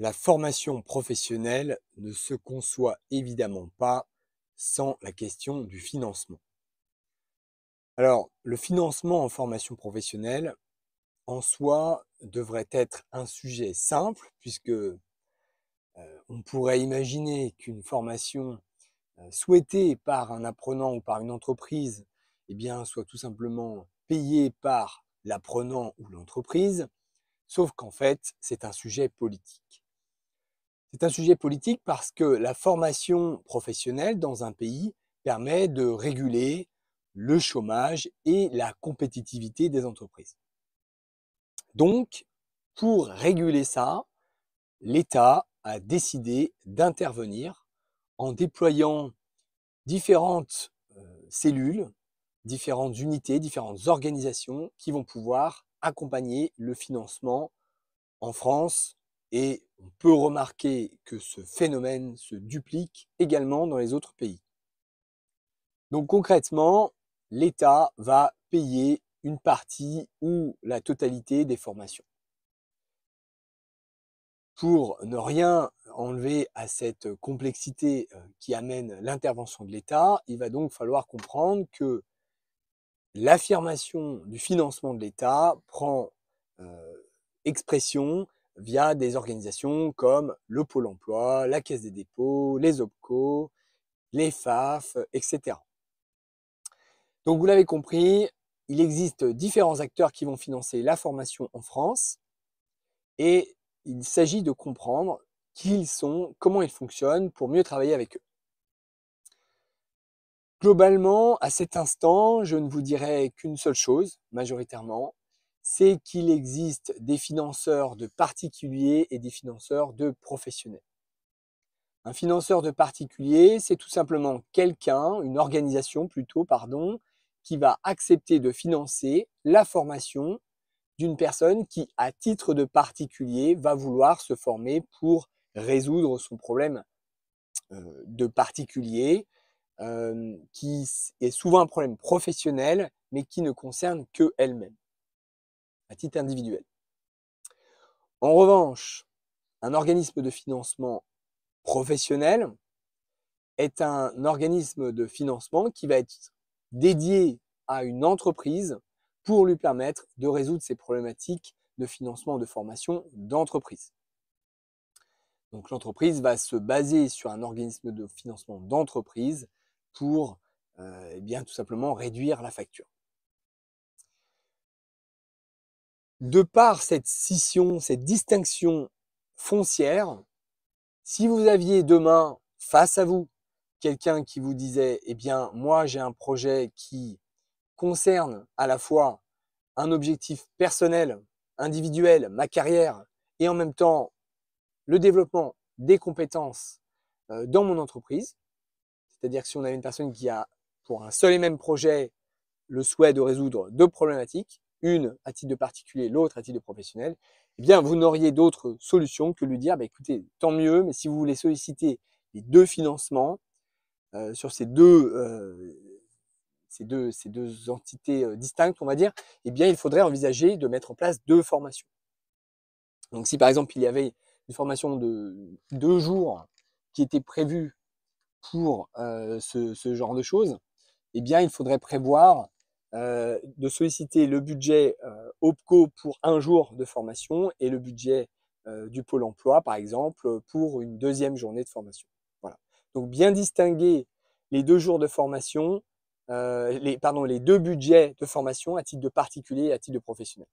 La formation professionnelle ne se conçoit évidemment pas sans la question du financement. Alors, le financement en formation professionnelle, en soi, devrait être un sujet simple, puisque euh, on pourrait imaginer qu'une formation euh, souhaitée par un apprenant ou par une entreprise eh bien, soit tout simplement payée par l'apprenant ou l'entreprise, sauf qu'en fait, c'est un sujet politique. C'est un sujet politique parce que la formation professionnelle dans un pays permet de réguler le chômage et la compétitivité des entreprises. Donc, pour réguler ça, l'État a décidé d'intervenir en déployant différentes euh, cellules, différentes unités, différentes organisations qui vont pouvoir accompagner le financement en France et on peut remarquer que ce phénomène se duplique également dans les autres pays. Donc concrètement, l'État va payer une partie ou la totalité des formations. Pour ne rien enlever à cette complexité euh, qui amène l'intervention de l'État, il va donc falloir comprendre que l'affirmation du financement de l'État prend euh, expression via des organisations comme le Pôle emploi, la Caisse des dépôts, les OPCO, les FAF, etc. Donc vous l'avez compris, il existe différents acteurs qui vont financer la formation en France et il s'agit de comprendre qui ils sont, comment ils fonctionnent pour mieux travailler avec eux. Globalement, à cet instant, je ne vous dirai qu'une seule chose, majoritairement, c'est qu'il existe des financeurs de particuliers et des financeurs de professionnels. Un financeur de particulier, c'est tout simplement quelqu'un, une organisation plutôt, pardon, qui va accepter de financer la formation d'une personne qui, à titre de particulier, va vouloir se former pour résoudre son problème euh, de particulier, euh, qui est souvent un problème professionnel, mais qui ne concerne quelle même à titre individuel. En revanche, un organisme de financement professionnel est un organisme de financement qui va être dédié à une entreprise pour lui permettre de résoudre ses problématiques de financement de formation d'entreprise. Donc l'entreprise va se baser sur un organisme de financement d'entreprise pour euh, eh bien, tout simplement réduire la facture. de par cette scission, cette distinction foncière, si vous aviez demain face à vous quelqu'un qui vous disait, eh bien, moi j'ai un projet qui concerne à la fois un objectif personnel, individuel, ma carrière, et en même temps le développement des compétences euh, dans mon entreprise, c'est-à-dire si on a une personne qui a pour un seul et même projet le souhait de résoudre deux problématiques, une à titre de particulier, l'autre à titre de professionnel, eh bien, vous n'auriez d'autre solution que de lui dire, bah, écoutez, tant mieux, mais si vous voulez solliciter les deux financements euh, sur euh, ces deux, ces deux, entités euh, distinctes, on va dire, eh bien, il faudrait envisager de mettre en place deux formations. Donc, si par exemple, il y avait une formation de deux jours qui était prévue pour ce, ce, genre de choses, eh bien, il faudrait prévoir euh, de solliciter le budget euh, OPCO pour un jour de formation et le budget euh, du Pôle emploi, par exemple, pour une deuxième journée de formation. Voilà. Donc bien distinguer les deux jours de formation, les, pardon, les deux budgets de formation à titre de particulier et à titre de professionnel.